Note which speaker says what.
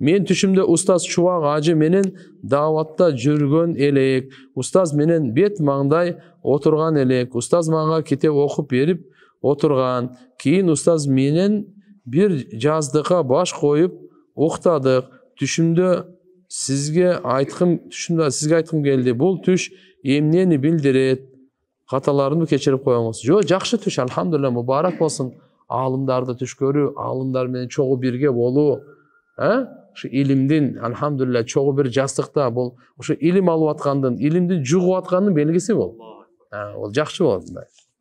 Speaker 1: мен түшімде ұстаз чуақ ажы менен даватта жүргөн элек ұстаз менен бет маңдай отырған элек ұстаз маңға кете оқып беріп отырған кейін ұстаз менен бір жаздыққа баш қойып уктадык түшімді сізге айтқым түшімді сізге айтқым келді бұл түш емнені билдирет каталарымды кешіріп қойыңыз жоқ жақсы түш альхамдулилля мубарак болсын аалымдарды түш көрүү аалымдар менен бірге болу ушу илимдин альхамдулилля чогуу бир жастыкта бул ушу илим алып аткандын илимди жугуп аткандын белгиси бул ол жакшы болот